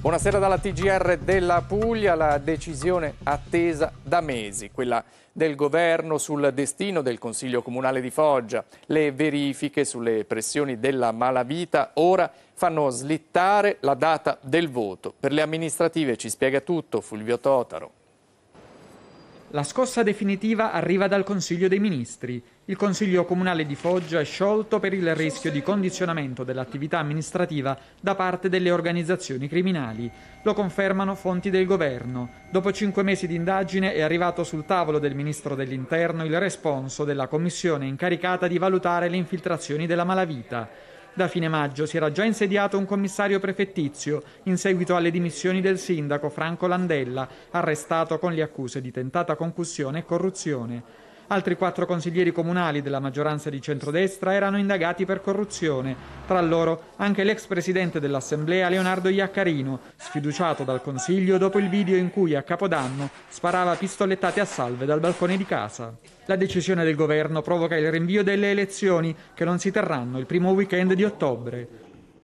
Buonasera dalla TGR della Puglia, la decisione attesa da mesi, quella del governo sul destino del Consiglio Comunale di Foggia. Le verifiche sulle pressioni della malavita ora fanno slittare la data del voto. Per le amministrative ci spiega tutto Fulvio Totaro. La scossa definitiva arriva dal Consiglio dei Ministri. Il Consiglio Comunale di Foggia è sciolto per il rischio di condizionamento dell'attività amministrativa da parte delle organizzazioni criminali. Lo confermano fonti del governo. Dopo cinque mesi di indagine è arrivato sul tavolo del Ministro dell'Interno il responso della commissione incaricata di valutare le infiltrazioni della malavita. Da fine maggio si era già insediato un commissario prefettizio in seguito alle dimissioni del sindaco Franco Landella, arrestato con le accuse di tentata concussione e corruzione. Altri quattro consiglieri comunali della maggioranza di centrodestra erano indagati per corruzione, tra loro anche l'ex presidente dell'Assemblea Leonardo Iaccarino, sfiduciato dal Consiglio dopo il video in cui a Capodanno sparava pistolettate a salve dal balcone di casa. La decisione del governo provoca il rinvio delle elezioni che non si terranno il primo weekend di ottobre.